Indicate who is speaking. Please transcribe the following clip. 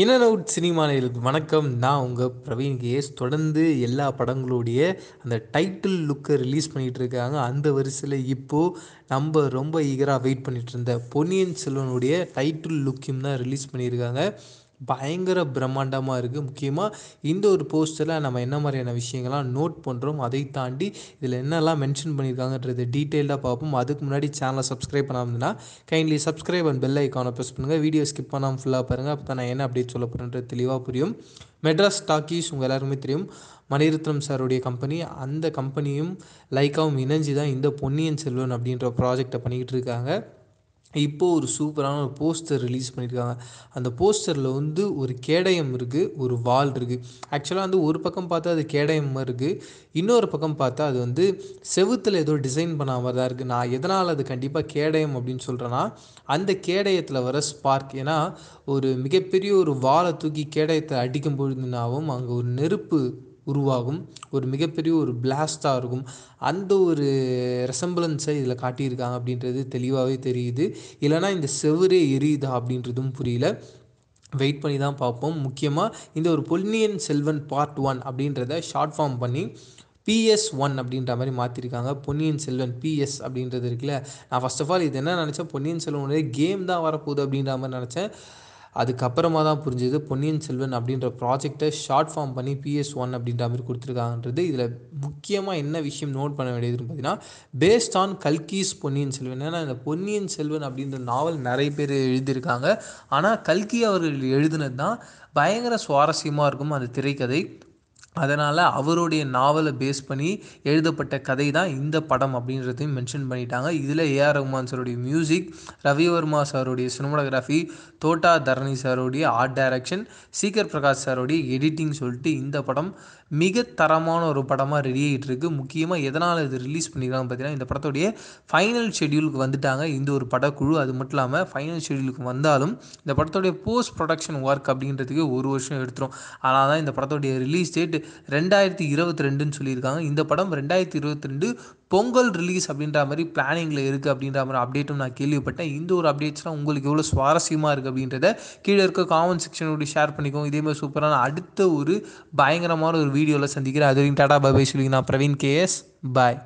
Speaker 1: in out சினிமாவில் வணக்கம் நான் உங்கள் பிரவீன் கேஸ் தொடர்ந்து எல்லா படங்களுடைய அந்த டைட்டில் லுக்கை ரிலீஸ் பண்ணிகிட்டு இருக்காங்க அந்த வரிசையில் இப்போது நம்ம ரொம்ப ஈகராக வெயிட் பண்ணிகிட்டு இருந்த பொன்னியின் செல்வனுடைய டைட்டில் லுக்கையும் தான் ரிலீஸ் பண்ணியிருக்காங்க பயங்கர பிரம்மாண்டமாக இருக்குது முக்கியமாக இந்த ஒரு போஸ்டரில் நம்ம என்ன மாதிரியான விஷயங்கள்லாம் நோட் பண்ணுறோம் அதை தாண்டி இதில் என்னெல்லாம் மென்ஷன் பண்ணியிருக்காங்கன்றது டீட்டெயிலாக பார்ப்போம் அதுக்கு முன்னாடி சேனலை சப்ஸ்கிரைப் பண்ணாமல் கைண்ட்லி சப்ஸ்கிரைப் அண்ட் பெல் ஐக்கானை ப்ரெஸ் பண்ணுங்கள் வீடியோ ஸ்கிப் பண்ணாமல் ஃபுல்லாக பாருங்கள் அப்போ தான் நான் என்ன அப்டேட் சொல்ல போகிறேன்றது தெளிவாக புரியும் மெட்ராஸ் டாக்கீஸ் உங்கள் எல்லாருமே தெரியும் மணிரத்னம் சாருடைய கம்பெனி அந்த கம்பெனியும் லைக்காவும் இணைஞ்சு தான் இந்த பொன்னியின் செல்வன் அப்படின்ற ப்ராஜெக்டை பண்ணிக்கிட்டு இருக்காங்க இப்போது ஒரு சூப்பரான ஒரு போஸ்டர் ரிலீஸ் பண்ணியிருக்காங்க அந்த போஸ்டரில் வந்து ஒரு கேடயம் இருக்குது ஒரு வால் இருக்குது ஆக்சுவலாக வந்து ஒரு பக்கம் பார்த்தா அது கேடயம் மாதிரி இருக்குது இன்னொரு பக்கம் பார்த்தா அது வந்து செவுத்தில் ஏதோ டிசைன் பண்ண மாதிரி தான் இருக்குது நான் எதனால் அது கண்டிப்பாக கேடயம் அப்படின்னு சொல்கிறேன்னா அந்த கேடயத்தில் வர ஸ்பார்க் ஏன்னா ஒரு மிகப்பெரிய ஒரு வாலை தூக்கி கேடயத்தை அடிக்கும் பொழுதுனாவும் அங்கே ஒரு நெருப்பு உருவாகும் ஒரு மிகப்பெரிய ஒரு பிளாஸ்ட்டாக இருக்கும் அந்த ஒரு ரெசம்பிளன்ஸை இதில் காட்டியிருக்காங்க அப்படின்றது தெளிவாகவே தெரியுது இல்லைனா இந்த செவரே எரியுதா அப்படின்றதும் புரியல வெயிட் பண்ணி தான் பார்ப்போம் முக்கியமாக இந்த ஒரு பொன்னியின் செல்வன் பார்ட் ஒன் அப்படின்றத ஷார்ட் ஃபார்ம் பண்ணி பிஎஸ் ஒன் அப்படின்ற மாதிரி மாற்றிருக்காங்க பொன்னியின் செல்வன் பிஎஸ் அப்படின்றது இருக்குல்ல நான் ஃபஸ்ட் ஆஃப் ஆல் இது என்ன நினச்சேன் பொன்னியின் செல்வனுடைய கேம் தான் வரப்போகுது அப்படின்ற மாதிரி நினச்சேன் அதுக்கப்புறமா தான் புரிஞ்சுது பொன்னியின் செல்வன் அப்படின்ற ப்ராஜெக்டை ஷார்ட் ஃபார்ம் பண்ணி பிஎஸ் ஒன் அப்படின்ற மாதிரி கொடுத்துருக்காங்கன்றது இதில் முக்கியமாக என்ன விஷயம் நோட் பண்ண வேண்டியதுன்னு பார்த்தீங்கன்னா பேஸ்ட் ஆன் கல்கிஸ் பொன்னியின் செல்வன் ஏன்னா இந்த பொன்னியின் செல்வன் அப்படின்ற நாவல் நிறைய பேர் எழுதியிருக்காங்க ஆனால் கல்கி அவர்கள் எழுதினது தான் பயங்கர சுவாரஸ்யமாக இருக்கும் அந்த திரைக்கதை அதனால் அவருடைய நாவலை பேஸ் பண்ணி எழுதப்பட்ட கதை தான் இந்த படம் அப்படின்றதையும் மென்ஷன் பண்ணிட்டாங்க இதில் ஏஆர் ரஹ்மான் சாருடைய மியூசிக் ரவிவர்மா சாருடைய சினிமோகிராஃபி தோட்டா தரணி சாருடைய ஆர்ட் டைரக்ஷன் சீக்கர் பிரகாஷ் சாருடைய எடிட்டிங் சொல்லிட்டு இந்த படம் மிக தரமான ஒரு படமாக ரெடி ஆகிட்டு முக்கியமாக எதனால் இது ரிலீஸ் பண்ணிக்கிறாங்க பார்த்தீங்கன்னா இந்த படத்துடைய ஃபைனல் ஷெடியூலுக்கு வந்துட்டாங்க இந்த ஒரு படக்குழு அது மட்டும் இல்லாமல் ஃபைனல் ஷெடியூலுக்கு வந்தாலும் இந்த படத்துடைய போஸ்ட் ப்ரொடக்ஷன் ஒர்க் அப்படின்றதுக்கு ஒரு வருஷம் எடுத்துரும் ஆனால் தான் இந்த படத்துடைய ரிலீஸ் டேட் ரெண்டாயிரத்தி இருபத்தி ரெண்டுன்னு சொல்லியிருக்காங்க இந்த படம் ரெண்டாயிரத்தி இருபத்தி ரெண்டு பொங்கல் ரிலீஸ் அப்படின்ற மாதிரி பிளானிங்கில் இருக்குது அப்படின்ற மாதிரி அப்டேட்டும் நான் கேள்விப்பட்டேன் இந்த ஒரு அப்டேட்ஸ்லாம் உங்களுக்கு எவ்வளோ சுவாரஸ்யமாக இருக்குது அப்படின்றத கீழே இருக்க காமெண்ட் கூட ஷேர் பண்ணிக்கோங்க இதேமாதிரி சூப்பரான அடுத்த ஒரு பயங்கரமான ஒரு வீடியோவில் சந்திக்கிறேன் அது வரைக்கும் டாடா பாய் சொல்லி நான் பிரவீன் கேஎஸ் பாய்